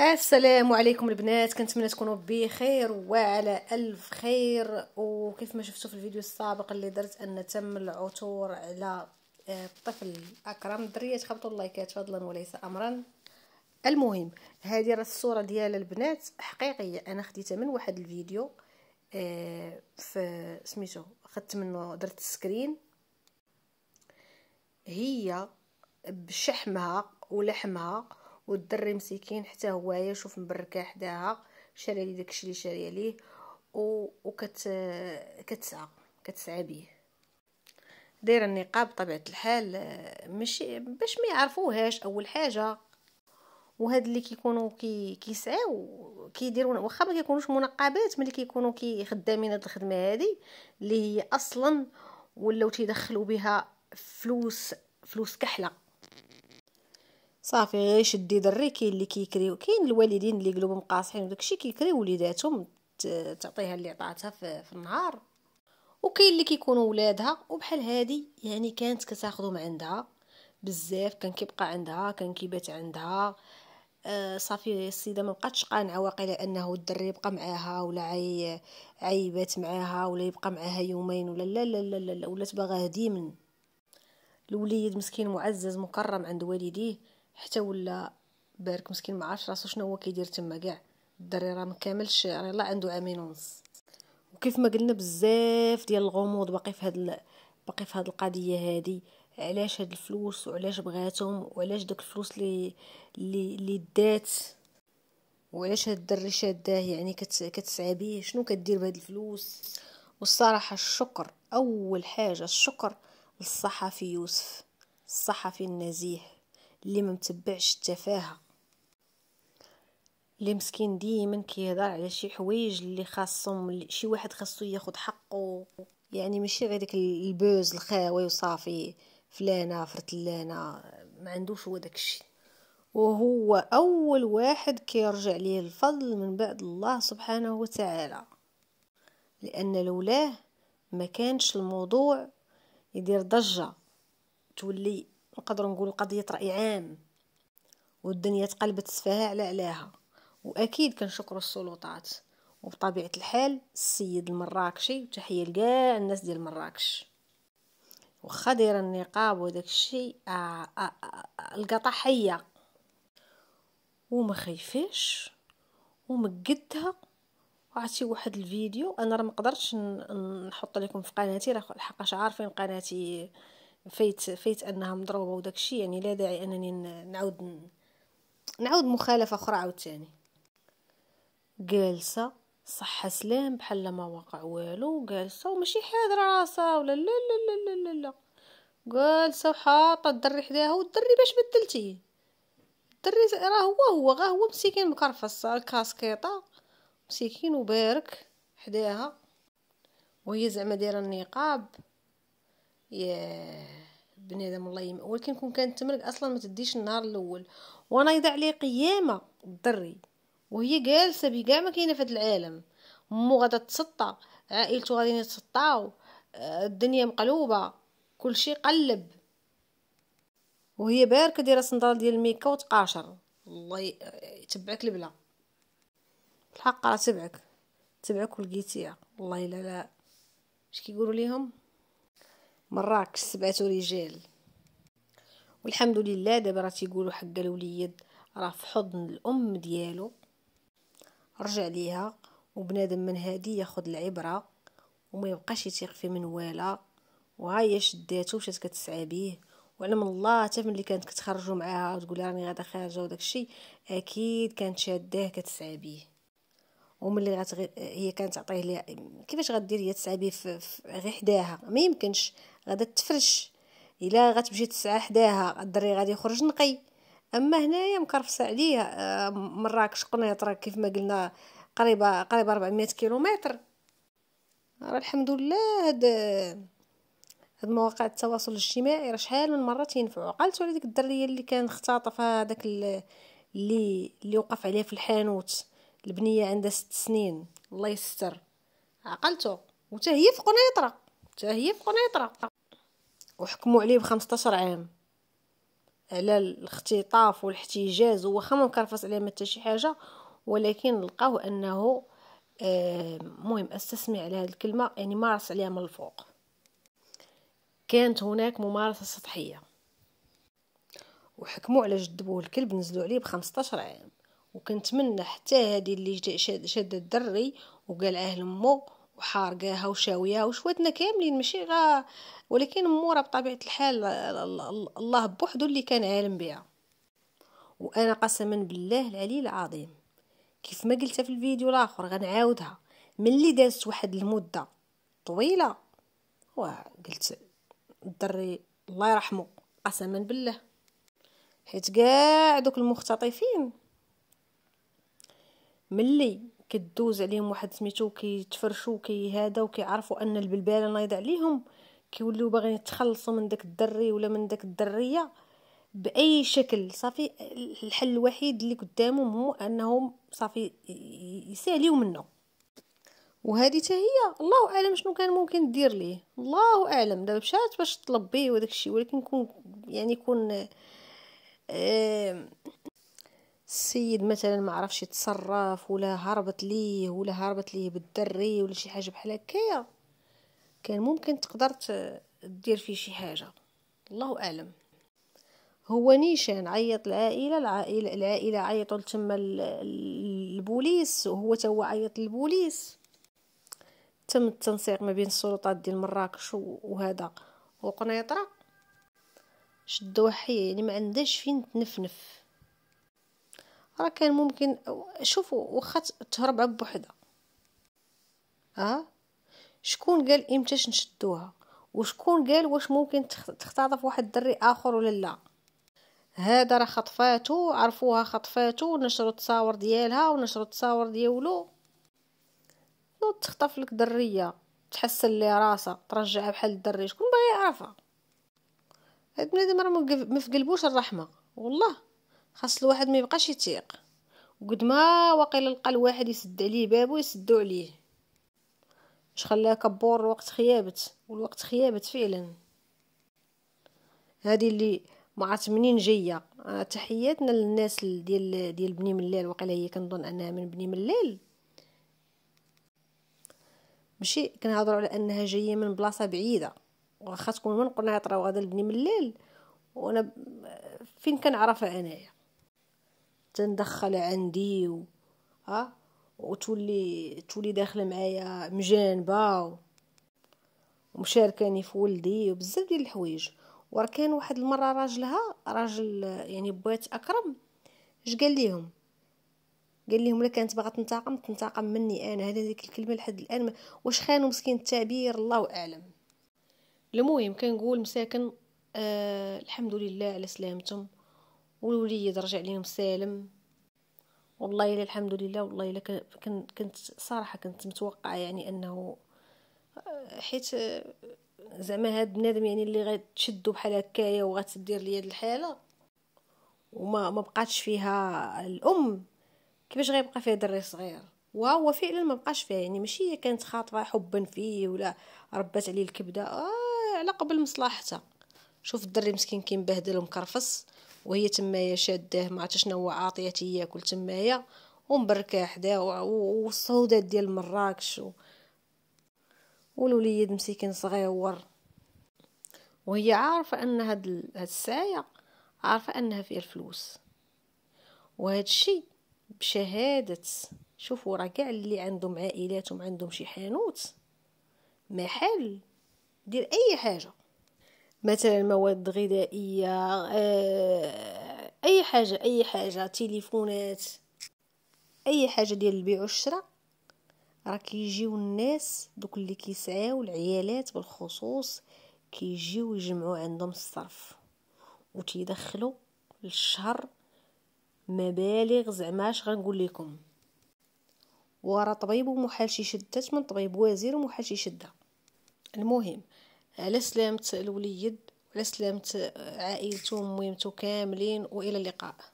السلام عليكم البنات كنتمنى تكونوا بخير وعلى الف خير وكيف ما شفتوا في الفيديو السابق اللي درت ان تم العثور على آه، الطفل اكرم الدريات خبطوا اللايكات فضلا وليس امرا المهم هذه راه الصوره ديال البنات حقيقيه انا خديتها من واحد الفيديو آه، في سميتو خدت منه درت السكرين هي بشحمها ولحمها والدري مسكين حتى هو شوف مبركه حداها شاري لي داكشي اللي شاريه ليه و وكت كتسعى كتسعى بيه داير النقاب بطبيعه الحال ماشي باش ما يعرفوهاش اول حاجه وهاد اللي كيكونوا كي كيسعاو كيديروا واخا ما كيكونوش منقبات ملي كيكونوا كي خدامين هاد الخدمه هادي اللي هي اصلا ولاو تيدخلوا بها فلوس فلوس كحله صافي غير شدي دري كاين اللي كيكريو كاين الوالدين اللي قلوبهم قاصحين وداكشي كيكريو وليداتهم تعطيها اللي عطاتها في, في النهار وكاين اللي كيكونوا ولادها وبحال هادي يعني كانت من عندها بزاف كان كيبقى عندها كان كيبات عندها آه صافي السيده ما بقاتش قانعه واقيلا انه الدري يبقى معاها ولا عي عيبات معاها ولا يبقى معاها يومين ولا لا لا لا لا, لا ولات باغاه ديما الوليد مسكين معزز مكرم عند والديه حتى ولا بارك مسكين ما عرفش راسو شنو هو كيدير تما كاع الدري راه مكملش راه يلاه عنده عامين ونص وكيف ما قلنا بزاف ديال الغموض باقي في هاد باقي في هاد القضيه هادي علاش هاد الفلوس وعلاش بغاتهم وعلاش داك الفلوس لي لي لي دات وعلاش هاد الدري شاداه يعني كتسعى بيه شنو كدير بهاد الفلوس والصراحه الشكر اول حاجه الشكر للصحفي يوسف الصحفي النزيه اللي ما متبعش التفاهه اللي مسكين ديما كيهضر على شي حوايج اللي خاصهم شي واحد خاصو ياخد حقه يعني ماشي غير داك البوز الخاوي وصافي فلانه فرتلانه ما عندوش هو داكشي وهو اول واحد كيرجع ليه الفضل من بعد الله سبحانه وتعالى لان لولاه ما كانش الموضوع يدير ضجه تولي نقدر نقول قضيه راي عام والدنيا تقلبت سفاها على علاها واكيد شكر السلطات وبطبيعه الحال السيد المراكشي وتحيه لكاع الناس ديال مراكش وخا دايره النقاب وداك الشيء القطع آه، آه، آه، حيه وما خايفاش ومقدها عرفتي واحد الفيديو انا راه مقدرتش نحط لكم في قناتي راه لحقاش عارفين قناتي فيت فيت انها مضروبه وداكشي يعني لا داعي انني نعاود نعاود مخالفه اخرى عاوتاني جالسه صحة سلام بحال ما وقع والو جالسه وماشي حاضره راسها ولا لا لا لا لا لا, لا. جالسه وحاطه الدري حداها والدري باش بدلتيه الدري راه هو هو غا هو مسكين مكرفص الكاسكيطه مسكين وبارك حداها وهي زعما دايره النقاب ياه بنادم الله يم... ولكن كون كانت تمرك اصلا ما تديش النهار الاول ونايضه عليه قيامه الدري وهي جالسه بكاع ما كاينه في العالم مو غادا تسطى عائلته غاديين يتسطاو آه، الدنيا مقلوبه كلشي قلب وهي باركه دايره صندال ديال الميكا وتقاشر الله يتبعك البلا الحق راه تبعك تبعك ولقيتيها والله الا لا اش كيقولوا ليهم مراكش سبعة رجال والحمد لله دابا راه تيقولوا حق الوليد راه في حضن الام ديالو رجع ليها وبنادم من هادي ياخد العبره وما يبقاش يتيق في من والا وهاي شداتو وشات كتسعى بيه وعلم من الله حتى ملي كانت كتخرجوا معاها وتقول راني غادا خارجه وداكشي اكيد كانت شاداه كتسعى بيه وملي غتغ... هي كانت تعطيه ليها كيفاش غدير هي تسعى بيه في... في... غير حداها ما يمكنش غادا تفرش الا غتمشي تسعى حداها الدري غادي يخرج نقي اما هنايا مكرفسه عليه آه، مراكش قنيطره كيف ما قلنا قريبه قريبه 400 كيلومتر راه الحمد لله هاد هاد مواقع التواصل الاجتماعي راه شحال من مره تينفعوا قالت على ديك الدريه اللي كان اختطف هذاك اللي اللي وقف عليه في الحانوت البنيه عندها ست سنين الله يستر عقلته وتا هي في قنيطره حتى هي في قنيطرة وحكموا عليه بخمسطاشر عام على الاختطاف والاحتجاز وخا ما مكرفص عليه ما حتى شي حاجه ولكن لقاو انه آه، مهم استسمع على هذه الكلمه يعني مارس عليها من الفوق كانت هناك ممارسه سطحيه وحكموا على جد الكلب نزلوا عليه بخمسطاشر عام وكنتمنى حتى هذه اللي شاد الدري وقال اهل لمو وحارقاها وشاوياها وشواتنا كاملين ماشي غا ولكن مورا بطبيعه الحال الله بوحدو اللي كان عالم بها وانا قسما بالله العلي العظيم كيف ما قلتها في الفيديو الاخر غنعاودها ملي دازت واحد المده طويله وقلت الدري الله يرحمه قسما بالله حيت كاع دوك المختطفين ملي كدوز عليهم واحد سميتو كيتفرشوا كي هذا وكيعرفوا ان البلبال نايض عليهم كيوليو باغيين يتخلصوا من داك الدري ولا من داك الدريه باي شكل صافي الحل الوحيد اللي قدامهم هو انهم صافي يساليو منه وهذه حتى هي الله اعلم شنو كان ممكن دير ليه الله اعلم دابا مشات باش طلب به وداك الشيء ولكن كون يعني يكون آه السيد مثلا ما عرفش يتصرف ولا هربت ليه ولا هربت ليه بالدري ولا شي حاجه بحال هكايا كان ممكن تقدر دير فيه شي حاجه الله اعلم هو نيشان عيط العائله العائله العائله عيطوا تما البوليس وهو تا هو عيط للبوليس تم التنسيق ما بين السلطات ديال مراكش وهذا وقنيطره شدوه حي يعني ما عندهاش فين تنفنف راه كان ممكن شوفوا واخا تهرب عبو بوحدها اه شكون قال امتاش نشدوها وشكون قال واش ممكن تختطف واحد الدري اخر ولا لا هذا راه خطفاتو عرفوها خطفاتو نشروا التصاور ديالها ونشروا التصاور ديالو تخطف لك دريه تحسن لي راسها ترجعها بحال الدري شكون باغي يعرفها هاد بنادم راه ما في قلبوش الرحمه والله خاص الواحد ما يبقاش يتيق وقد ما واقيلا لقى الواحد يسد عليه بابو يسدو عليه واش خلاه كبور الوقت خيابت والوقت خيابت فعلا هذه اللي مع منين جايه آه، تحياتنا للناس ديال ديال بني ملال وقيلا هي كنظن انها من بني ملال ماشي كنهضروا على انها جايه من بلاصه بعيده واخا تكون من قنيطره وغادا لبني ملال وانا فين كنعرفها انايا تندخل عندي و... ها وتولي تولي داخله معايا مجانبه و... ومشاركاني في ولدي وبزاف ديال الحوايج وراه كان واحد المره راجلها راجل يعني بوات اكرم اش قال ليهم قال ليهم الا كانت باغا تنتقم تنتقم مني انا هذا ديك الكلمه لحد الان واش خانو مسكين التعبير الله اعلم المهم كنقول مساكن آه الحمد لله على سلامتهم والوليد رجع ليهم سالم والله الا الحمد لله والله الا كنت صراحه كنت متوقعه يعني انه آه، حيت آه، زعما هاد بنادم يعني اللي غتشدو بحال هكايا وغتدير لي هاد الحاله وما ما بقاتش فيها الام كيفاش غيبقى فيها دري صغير وهو فعلا ما بقاش فيها يعني ماشي هي كانت خاطفه حبا فيه ولا ربات عليه الكبده آه على قبل مصلحتها شوف الدري مسكين كيمبهدل ومكرفص وهي تمايا شاده ما شنو عاطيه ياكل تمايا ومبركه حداه والصودات ديال مراكش و... والوليد مسكين صغيور وهي عارفه ان هاد ال... عارفه انها فيها الفلوس وهاد الشيء بشهاده شوفوا راه كاع اللي عندهم عائلات عندهم شي حانوت محل دير اي حاجه مثلا مواد غذائية آه، أي حاجة أي حاجة تليفونات أي حاجة ديال البيع والشراء راه كيجيو الناس دوك اللي كيسعاو العيالات بالخصوص كيجيو يجمعوا عندهم الصرف وتيدخلوا للشهر مبالغ زعما اش غنقول لكم ورا طبيب ومحال شي شدات من طبيب وزير ومحال شي شده المهم على سلامة الوليد وعلى سلامة عائلته ومهمته كاملين والى اللقاء